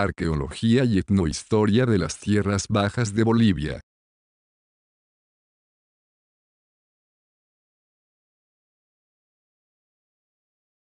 Arqueología y etnohistoria de las tierras bajas de Bolivia.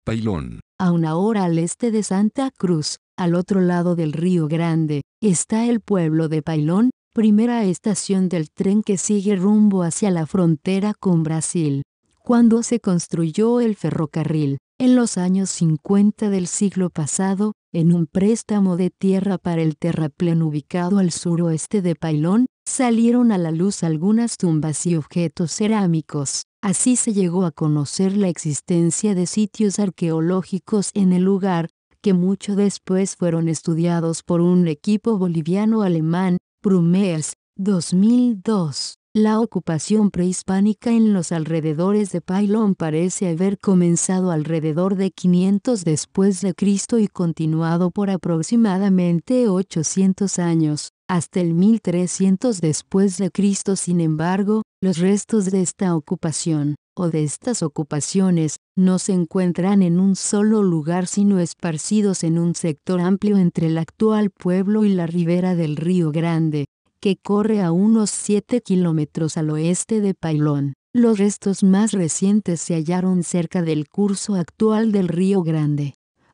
Pailón. A una hora al este de Santa Cruz, al otro lado del Río Grande, está el pueblo de Pailón, primera estación del tren que sigue rumbo hacia la frontera con Brasil. Cuando se construyó el ferrocarril, en los años 50 del siglo pasado, en un préstamo de tierra para el terraplén ubicado al suroeste de Pailón, salieron a la luz algunas tumbas y objetos cerámicos. Así se llegó a conocer la existencia de sitios arqueológicos en el lugar, que mucho después fueron estudiados por un equipo boliviano-alemán, Brummers, 2002. La ocupación prehispánica en los alrededores de Pailón parece haber comenzado alrededor de 500 después de Cristo y continuado por aproximadamente 800 años, hasta el 1300 después de Cristo. Sin embargo, los restos de esta ocupación o de estas ocupaciones no se encuentran en un solo lugar sino esparcidos en un sector amplio entre el actual pueblo y la ribera del Río Grande que corre a unos 7 kilómetros al oeste de Pailón. Los restos más recientes se hallaron cerca del curso actual del Río Grande.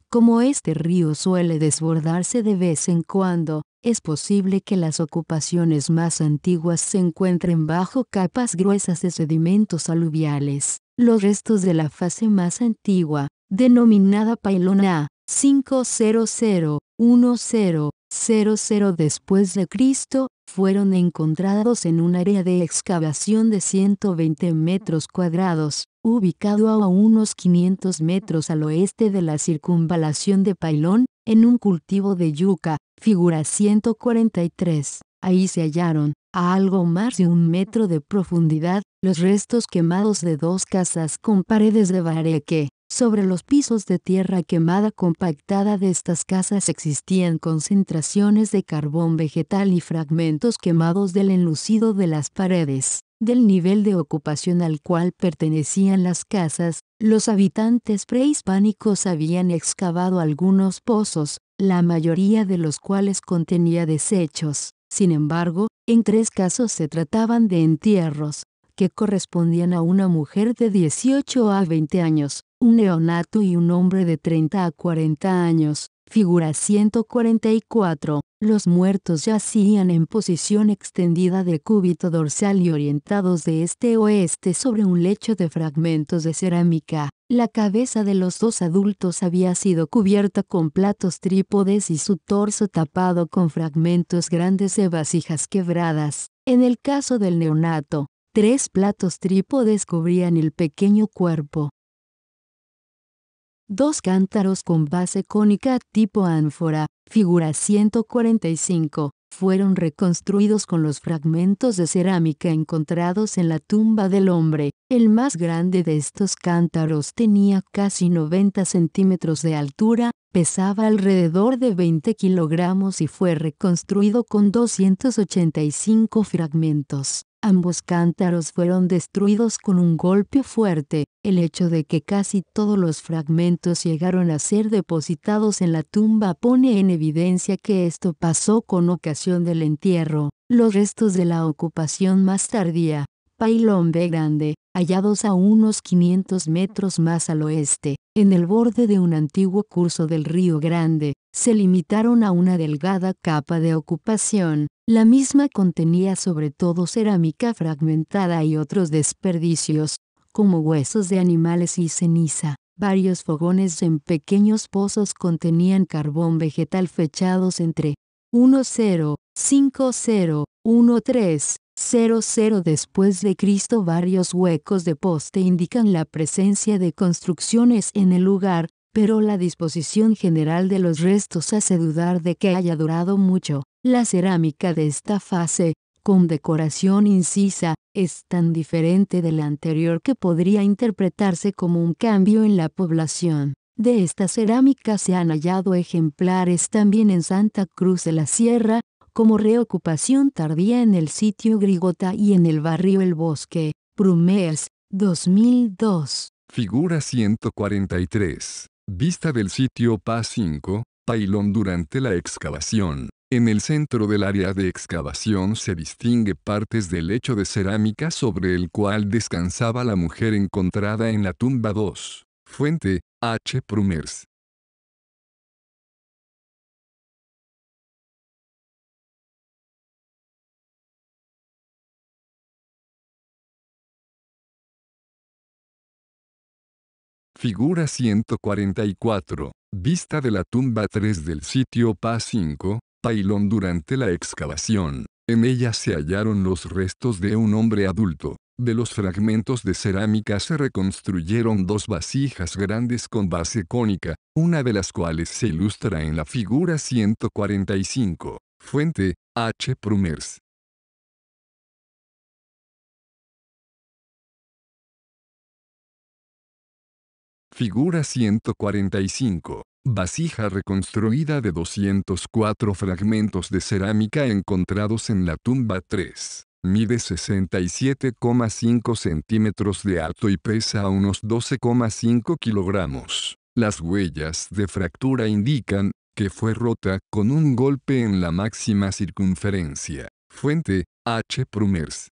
Como este río suele desbordarse de vez en cuando, es posible que las ocupaciones más antiguas se encuentren bajo capas gruesas de sedimentos aluviales. Los restos de la fase más antigua, denominada Pailona, 500-1000 después de Cristo, fueron encontrados en un área de excavación de 120 metros cuadrados, ubicado a unos 500 metros al oeste de la circunvalación de Pailón, en un cultivo de yuca, figura 143. Ahí se hallaron, a algo más de un metro de profundidad, los restos quemados de dos casas con paredes de bareque. Sobre los pisos de tierra quemada compactada de estas casas existían concentraciones de carbón vegetal y fragmentos quemados del enlucido de las paredes. Del nivel de ocupación al cual pertenecían las casas, los habitantes prehispánicos habían excavado algunos pozos, la mayoría de los cuales contenía desechos. Sin embargo, en tres casos se trataban de entierros, que correspondían a una mujer de 18 a 20 años, un neonato y un hombre de 30 a 40 años. Figura 144. Los muertos yacían en posición extendida de cúbito dorsal y orientados de este a oeste sobre un lecho de fragmentos de cerámica. La cabeza de los dos adultos había sido cubierta con platos trípodes y su torso tapado con fragmentos grandes de vasijas quebradas. En el caso del neonato, tres platos trípodes cubrían el pequeño cuerpo. Dos cántaros con base cónica tipo ánfora, figura 145, fueron reconstruidos con los fragmentos de cerámica encontrados en la tumba del hombre. El más grande de estos cántaros tenía casi 90 centímetros de altura, pesaba alrededor de 20 kilogramos y fue reconstruido con 285 fragmentos. Ambos cántaros fueron destruidos con un golpe fuerte, el hecho de que casi todos los fragmentos llegaron a ser depositados en la tumba pone en evidencia que esto pasó con ocasión del entierro. Los restos de la ocupación más tardía, B Grande, hallados a unos 500 metros más al oeste, en el borde de un antiguo curso del río Grande, se limitaron a una delgada capa de ocupación, la misma contenía sobre todo cerámica fragmentada y otros desperdicios, como huesos de animales y ceniza. Varios fogones en pequeños pozos contenían carbón vegetal fechados entre 10501300 después de Cristo. Varios huecos de poste indican la presencia de construcciones en el lugar, pero la disposición general de los restos hace dudar de que haya durado mucho. La cerámica de esta fase, con decoración incisa, es tan diferente de la anterior que podría interpretarse como un cambio en la población. De esta cerámica se han hallado ejemplares también en Santa Cruz de la Sierra, como reocupación tardía en el sitio Grigota y en el barrio El Bosque, Brumers, 2002. Figura 143. Vista del sitio PA 5, Pailón durante la excavación. En el centro del área de excavación se distingue partes del lecho de cerámica sobre el cual descansaba la mujer encontrada en la tumba 2. Fuente, H. Prumers. Figura 144. Vista de la tumba 3 del sitio PA 5, Pailón durante la excavación. En ella se hallaron los restos de un hombre adulto. De los fragmentos de cerámica se reconstruyeron dos vasijas grandes con base cónica, una de las cuales se ilustra en la figura 145. Fuente, H. Prumers. Figura 145. Vasija reconstruida de 204 fragmentos de cerámica encontrados en la tumba 3. Mide 67,5 centímetros de alto y pesa unos 12,5 kilogramos. Las huellas de fractura indican que fue rota con un golpe en la máxima circunferencia. Fuente, H. Prumers,